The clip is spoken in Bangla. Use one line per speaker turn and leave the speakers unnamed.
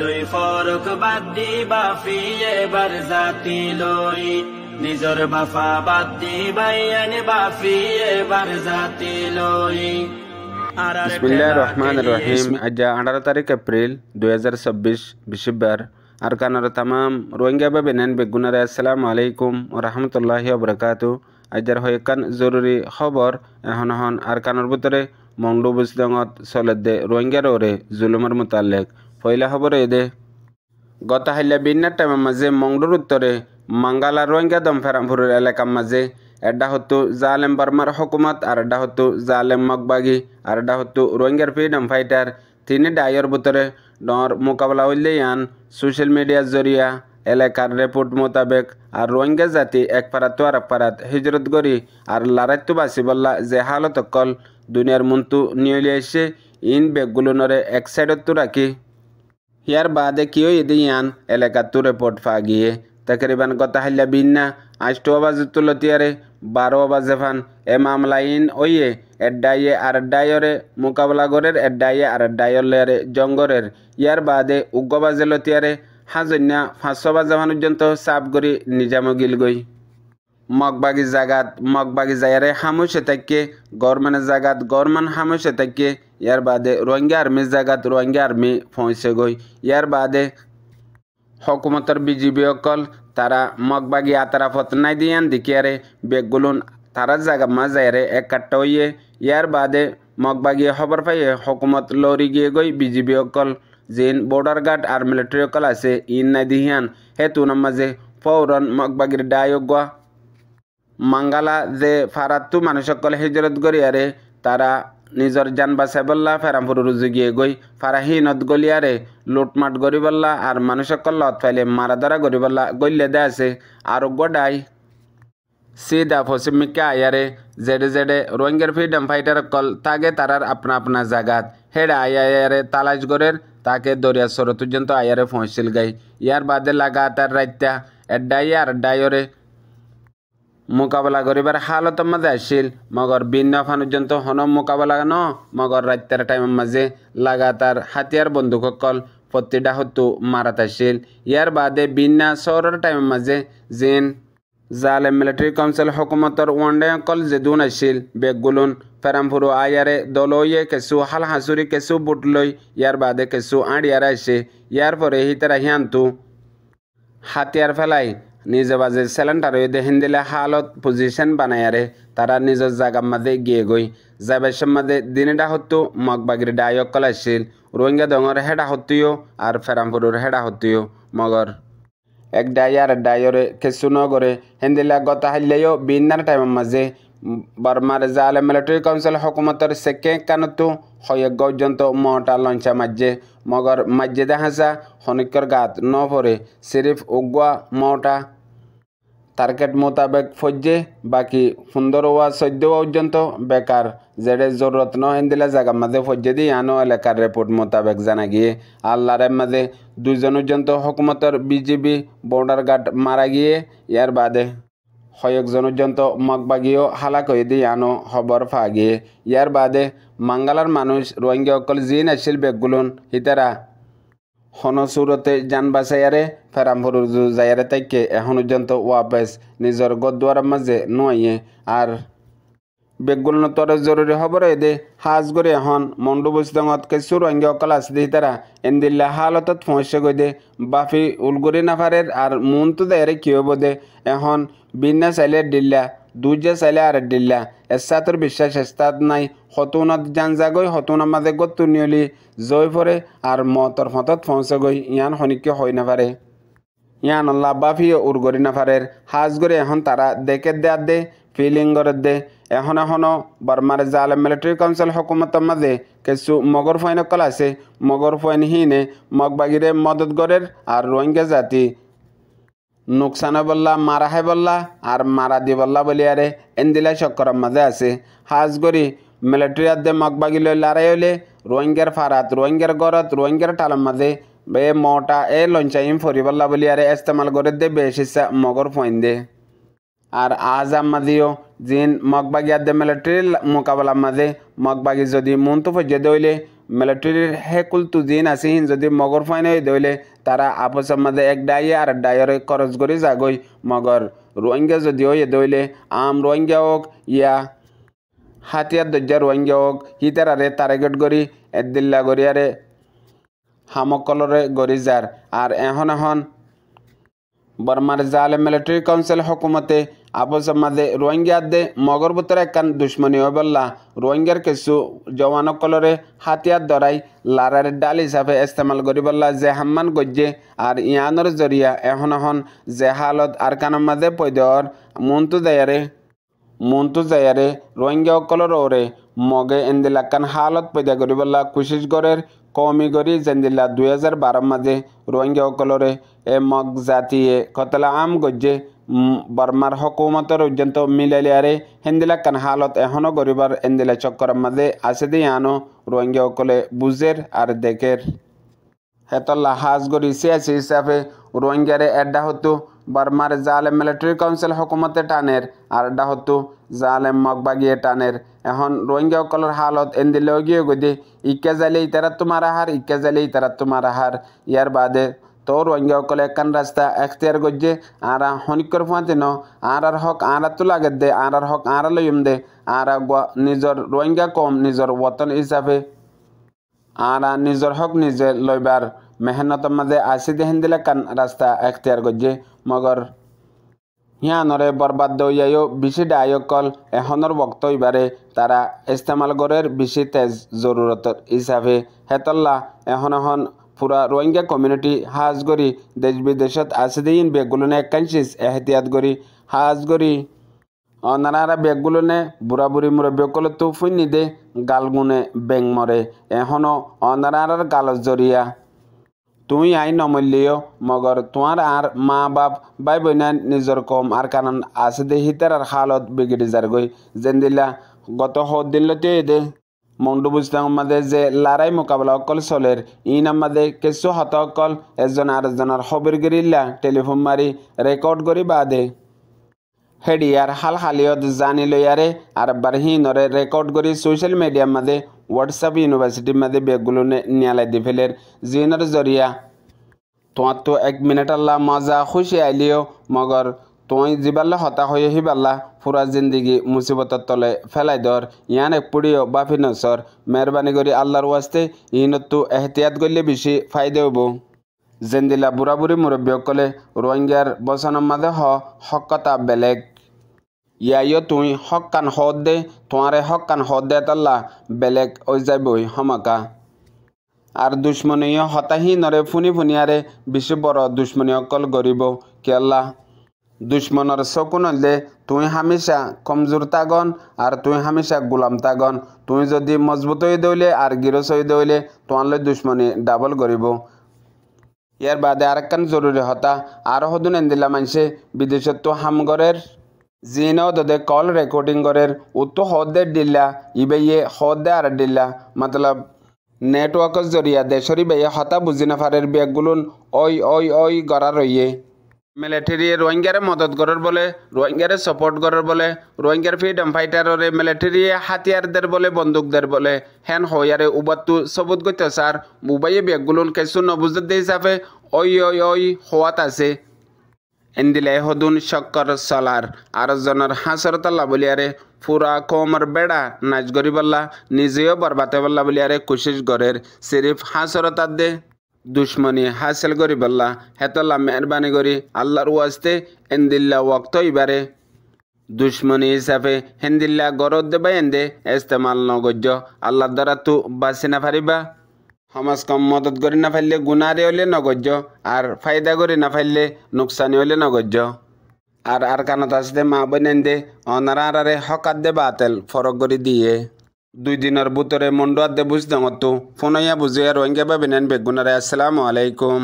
লই ফরক বাদ দিবা ফি এবার জাতি লই নিজর বাফা বাদ দিবাই আনে বাফি এবার জাতি লই বিসমিল্লাহ রহমান রহিম আজ আঠারো তারিখ এপ্রিল দুই হাজার চব্বিশ বিশিবার আর কানর তামাম রোহিঙ্গা বাবে নেন বেগুনারে আসসালামু আলাইকুম ও রহমতুল্লাহ বরকাতু আজার হয় জরুরি খবর এখন এখন আর ভিতরে মংডু বুজলঙত চলে রোহিঙ্গার ওরে জুলুমের মোতালেক ফৈলা হ'ব ৰে দে গতাহিলা বিনা টাইমৰ মাজে মংগলৰ উত্তৰে মাংগালা ৰোহিংগা দমফেৰামপুৰৰ এলেকাৰ মাজে এডা হতু জালেম বাৰ্মাৰ হকুমাত আৰু এডা হতু জালেম মগবাগী আৰু এডা হতু ৰোহিংগাৰ ফ্ৰীডম ফাইটাৰ তিনি ডায়ৰ বুটৰে ডৰ মোকাবিলা উলিয়াই আন ছ'চিয়েল মিডিয়াৰ জৰিয়া এলেকাৰ ৰেপৰ্ট মোতাবেক আৰু ৰোহিংগা জাতি একপাৰাতো আৰু একপাৰাত হিজৰত গৰি আৰু লাৰাইটো বাচি বল্লা যে হালত অকল দুনিয়াৰ মন্তু নিয়লি আহিছে ইন বেগগুলোনৰে এক চাইডতো ৰাখি ইয়ার বাদে ইয়ান ইদিয়ান এলাকাতো রেপোর্ট ফা গিয়ে তকরিবান কথা হাইলা বিন্না আষ্ট বাজে তুলতিয়ারে বারো বাজে ফান এ ইন ওইয়ে এড্ডাইয়ে আর ডায়রে মোকাবলা গরের এড্ডাইয়ে আর ডায়লেরে জঙ্গরের ইয়ার বাদে উগ্র বাজে লতিয়ারে হাজন্যা পাঁচশো বাজে ফান পর্যন্ত চাপ করি নিজাম গিল গই মগবাগি জাগাত মগবাগি জায়ারে হামুসে থাকে গরমানের জাগাত গরমান হামুসে থাকে ইয়ার বাদে রোহিঙ্গা আর্মির জায়গাত রোহিঙ্গা আর্মি পৌঁছেগৈ ইয়ার বাদে হকুমতর বিজিবি অকল তারা মগবাগি আতারাফত নাই দিয়ান দিকিয়ারে বেগুলুন তারা জায়গা মা যায়রে একাট্টা হইয়ে ইয়ার বাদে মগবাগি খবর পাইয়ে হকুমত লরি গিয়ে গই বিজিবি অকল যেন বর্ডার গার্ড আর মিলিটারি অকল আছে ইন নাই দিহিয়ান হেতু নামাজে ফৌরন মগবাগির ডায়োগা মাঙ্গালা যে ফারাত্তু মানুষ সকল হিজরত করিয়ারে তারা নিজৰ জান বাচাই বল্লা ফেৰামপুৰৰ যোগিয়ে গৈ ফাৰাহীনত গলিয়াৰে লুটমাট গৰিবল্লা আর মানুষের লত ফাইলে মাৰাধাৰা গৰিবল্লা গলিয়ে দে আছে আৰু সি সিদা পশ্চিমিকা আয়ারে জেডে জেডে রোহিঙ্গার ফ্রিডম ফাইটার কল তাগে তারার আপনা আপনা জাগাত হেডা আয়ারে তালাশগড়ের তাকে দরিয়া পর্যন্ত আয়ারে ফসিল গাই ইয়ার বাদে লাগাতার রাত্যা এড্ডাই আর ডায়রে মোকাবিলা করিবার হালত মাঝে আসিল মগর বিন্ন ফানুজন্ত হন মোকাবিলা ন মগর রাত্রের টাইম মাঝে লাগাতার হাতিয়ার বন্ধু সকল প্রতিটা হতু মারাত আসিল ইয়ার বাদে বিন্যা সৌরের টাইম মাঝে জিন জালে মিলিটারি কাউন্সিল হকুমতর ওয়ান্ডে অকল জেদুন আসিল বেগ গুলুন ফেরামফুরু আয়ারে দলইয়ে কেঁচু হাল হাঁসুরি কেঁচু বুট লই ইয়ার বাদে কেঁচু আড়িয়ারে আসে ইয়ার পরে হিতারা হিয়ান্তু হাতিয়ার ফেলাই নিজে বাজে চেলেণ্ড আৰু দেখিন দিলে হালত পজিশ্যন বানায়াৰে তাৰা নিজৰ জাগাৰ মাজে গিয়ে গৈ জাবেশ্বৰ মাজে দিনেদা সত্তু মগ বাগৰি দায়ক কলাইছিল ৰোহিংগা ডঙৰ হেডা সত্তিও আৰু ফেৰামপুৰৰ হেডা সত্তিও মগৰ এক ডায়াৰ ডায়ৰে কেঁচু নগৰে হেন্দিলা গতাহিলেও বিনাৰ টাইমৰ মাজে বৰ্মাৰ জালে মিলিটেৰী কাউন্সিল হকুমতৰ চেকে কাণতো সয়গ পৰ্যন্ত মটা লঞ্চা মাজে মগৰ মাজেদে হাঁচা শনিকৰ গাত নভৰে চিৰিফ উগোৱা মটা টার্গেট মোতাবেক ফজ্জে বাকি সুন্দর হওয়া চৈদ্য পর্যন্ত বেকার জেডে জরুরত নহয়েন দিলে জায়গার মাঝে ফজ্জে দিয়ে আনো এলাকার রিপোর্ট মোতাবেক জানা গিয়ে আল্লাহরের মাঝে দুজন পর্যন্ত হকুমতের বিজেপি বর্ডার গার্ড মারা গিয়ে ইয়ার বাদে কয়েকজন পর্যন্ত মগবাগিও হালাক হয়ে দিয়ে আনো খবর ফা গিয়ে ইয়ার বাদে মাঙ্গালার মানুষ রোহিঙ্গা অকল জিন আছিল বেগগুলন হিতারা হনসুরতে যান বাসাইয়ারে ফেরামপুর যাইয়ারে তাইকে এখন পর্যন্ত ওয়াপেস নিজের গদ্দার মাঝে নয়ে আর বেগুল নতর জরুরি হবর এদে হাজ করে এখন মন্ডুবস্তাঙত কিছু রঙ্গি অকল আছে দি তারা এন্দিল্লা হালতত ফসে গই দে বাফি উলগুড়ি নাফারের আর মন তো দেয় কি হব দে এখন বিন্যাস আইলে দিল্লা দুজে চাইলে আর দিল্লা এসাতর বিশ্বাস এস্তাত নাই সতুনত জান যাগৈ সতুনৰ মাজে গত জয় জৈ আর আৰু মতৰ ফতত গৈ ইয়ান শনিকে হৈ নাপাৰে ইয়ান লাভাফিয়ে উৰ্গৰি হাজ গরি এখন তাৰা দেখে দেয়া দে ফিলিং ফিলিংগৰত দে এখন এখনো বর্মার জাল মিলিটারি কাউন্সিল হকুমতর মাঝে কিছু মগর ফৈনকল আছে মগর ফাইন হিনে মগবাগিরে মদত গড়ের আর রোহিঙ্গা জাতি নোকসান বল্লা মারা হে বল্লা আর মারা দি বল্লা বলিয়ারে এন্দিলা চক্করের মাঝে আছে হাজ করি মিলিটারি আদে মগবাগি লৈ লারাই হলে রোহিঙ্গার ফারাত রোহিঙ্গার গরত রোহিঙ্গার টালের মাঝে বে মোটা এ লঞ্চাইম ফরিবল্লা বলিয়ারে ইস্তেমাল করে দে বেশি মগর পয়েন্ট দে আর আজ আমাদিও জিন মগবাগি আদে মিলিটারির মোকাবিলা মাঝে মগবাগি যদি মন্তব্য যে দইলে মিলিটারির হেকুল তু জিন আসিহীন যদি মগর ফাইনে হয়ে দইলে তারা আপসের মাঝে এক ডাই আর ডাইয়ের খরচ করে যাগৈ মগর রোহিঙ্গা যদিও এ দইলে আম রোহিঙ্গা হোক ইয়া হাতিয়ার দরজা রোহিঙ্গা হোক হি তারারে তারেগেট এদিল্লা গড়িয়ারে হামকলরে গড়ি যার আর এখন এখন বর্মার জালে মিলিটারি কাউন্সিল হকুমতে আপোস মাঝে রোহিঙ্গিয়াদে মগর বুতরে একান দুশ্মনী হয়ে বললা রোহিঙ্গার কিছু জওয়ানকলরে হাতিয়ার দরাই লারার ডাল হিসাবে ইস্তেমাল করি বললা যে হাম্মান গজ্জে আর ইয়ানোর জরিয়া এখন এখন যে হালত আর কানের মাঝে পৈদর মন্তু দায়ারে মন্তু জায়ারে রোহিঙ্গাসকলর ওরে মগে এন্দিলাকান হালত পৈদা করিবলা কুশিস গড়ের কমিগরি জেন্দিল্লা দুই হাজার বারো মাঝে রোহিঙ্গা অকলরে এ মগ জাতিয়ে কতলা আম গজ্জে বর্মার হকুমত পর্যন্ত মিলালিয়ারে হেন্দিলা কান হালত এখনো গরিবার এন্দিলা চক্কর মাজে আছে দিয়ে আনো রোহিঙ্গা অকলে বুঝের আর দেখের হেতল্লা হাজগর ইসে আছে হিসাবে রোহিঙ্গারে বার্মার জালেম মিলিটারি কাউন্সিল হকুমতে টানের আড্ডা হতো জালেম মগবাগিয়ে টানের এখন রোহিঙ্গাসকলের হালত এন্দিলেও গিয়ে গদি ইকে জালি ইতারা তোমার আহার ইকে জালি ইতারা তোমার আহার ইয়ার বাদে তো রোহিঙ্গাসকলে একখান রাস্তা এখতিয়ার গজ্জে আর হনিকর ফুঁয়াতে ন আর আর হক আঁরা তো লাগে দে আর আর হক আঁরা লইম দে আর নিজর রোহিঙ্গা কম নিজর ওতন হিসাবে আর নিজর হক নিজে লইবার মেহনত মাঝে আসি দেহেন দিলে কান রাস্তা এখতিয়ার কৰিছে মগর হিয়ানরে বরবাদ দইয়ায়ও বিশি ডায়কল এহনর বক্ত ইবারে তারা ইস্তেমাল গরের বিশি তেজ জরুরত হিসাবে হেতল্লা এখন এখন পুরা রোহিঙ্গা কমিউনিটি হাজ গরি দেশ বিদেশত আসি দিন বেগুলনে একাঞ্চিস এহতিয়াত গরি হাজ গরি অনারা বেগুলনে বুড়া বুড়ি মুরব্বীকলে তুফুন নিদে গালগুনে বেং মরে এখনও অনারার গালজরিয়া তুমি আইন অমূল্যীয় মগর তোমার আর মা বাপ বাই বইনা নিজর কম আর কারণ আছে দে হিতার আর হালত বিগড়ি যার গই যেন দিলা গত হদ দিল্লতে দে মন্ডু বুঝতাম মাদে যে লারাই মোকাবিলা অকল চলের ইন আমাদে কিছু হত অকল এজন আর এজনের খবর গিরিল্লা টেলিফোন মারি রেকর্ড করি বাদে হেডিয়ার হাল হালিয়ত জানি লইয়ারে আর বারহিনরে রেকর্ড করি সোশ্যাল মিডিয়ার মাঝে হোৱাটছআপ ইউনিভাৰ্চিটি মাজে বেগগুলোনে নিয়ালে দি ফেলেৰ জিনৰ জৰিয়া তোহাঁতো এক মিনিট আল্লাহ মজা খুচি আহিলেও মগৰ তই যিবাৰলৈ হতাশ হৈ আহিবাল্লা ফুৰা জিন্দগী মুচিবতৰ তলে পেলাই ধৰ ইয়ান এক পুৰিও বাফি নচৰ মেহৰবানী কৰি আল্লাৰ ৱাস্তে ইহঁতটো এহতিয়াত কৰিলে বেছি ফাইদে হ'ব জেন্দিলা বুঢ়া বুঢ়ী মুৰব্বীসকলে ৰোহিংগীয়াৰ বচনৰ মাজে হকতা বেলেগ য়াইও তুই হক কাণ সদ দে তোমাৰে হক কাণ সদ দে তাল্লা বেলেগ অজাই বৈ সমকা আৰু দুশ্মনীয় হতাহী নৰে ফুনি ফুনিয়াৰে বিশ্ববৰ দুশ্মনী অকল গৰিব কেলা দুশ্মনৰ চকুনলে তুই হামিচা কমজোৰ তাগন আৰু তুই হামিচা গোলাম তাগন তুই যদি মজবুত হৈ দৌলে আৰু গিৰচ হৈ দৌলে তোমালৈ দুশ্মনী ডাবল কৰিব ইয়াৰ বাদে আৰু এখন জৰুৰী হতা আৰু সদুন এন্দিলা মানছে বিদেশতো হাম গড়েৰ কল ಜೀನೋದದೆ ಕಾಲ್ ರೆಕಾರ್ಡಿಂಗರೆರ್ ಉತ್ತು ಹೊದ್ದೆಡ್ಡಿಲ್ಲ ಇಬೆಯೆ ಹೊದ್ದೆ ಅರಡ್ಡಿಲ್ಲ ಮತಲಬ್ নেটওয়ার্কের জরিয়া দেশরি বেয়ে হতা বুঝি নাফারের ব্যাগগুলুন ওই ওই ওই গড়া রইয়ে মিলিটারি রোহিঙ্গারে মদত করার বলে রোহিঙ্গারে সাপোর্ট করার বলে রোহিঙ্গার ফ্রিডম ফাইটারের মিলিটারি হাতিয়ারদের বলে বন্দুকদের বলে হেন হইয়ারে উবাত্তু সবুত গইতে স্যার মুবাইয়ে ব্যাগগুলুন কেসু নবুজদের হিসাবে ওই ওই ওই হওয়াত আছে এন্দিলে হদুন শক্কর সলার আর জনের হাসরতাল্লা বলিয়ারে পুরা কমর বেড়া নাচ গরিবল্লা নিজেও বরবাতে বল্লা বলিয়ারে কুশিস গরের সিরিফ হাসরতার দে হাসেল হাসিল গরিবল্লা হেতল্লা মেহরবানি করি আল্লাহর ওয়াস্তে এন্দিল্লা ওয়াক্ত ইবারে দুশ্মনী হিসাবে হেন্দিল্লা গরদ দেবা এন্দে এস্তেমাল নগজ্য আল্লাহ দ্বারা তু বাসিনা ফারিবা সমাজ কম মদত করে না ফাইলে গুণারে হলে নগজ্য আর ফায়দা করে না ফাইলে নুকসানি হলে নগজ্য আর আর কানত আসতে মা বনেন দে অনারা আরারে হকাত দে বাতেল ফরক করে দিয়ে দুই দিনের বুতরে মন্ডুয়ার দে বুঝ দঙতো ফোনাইয়া বুঝিয়া রোহিঙ্গা বা বেনেন বেগুনারে আসসালামু আলাইকুম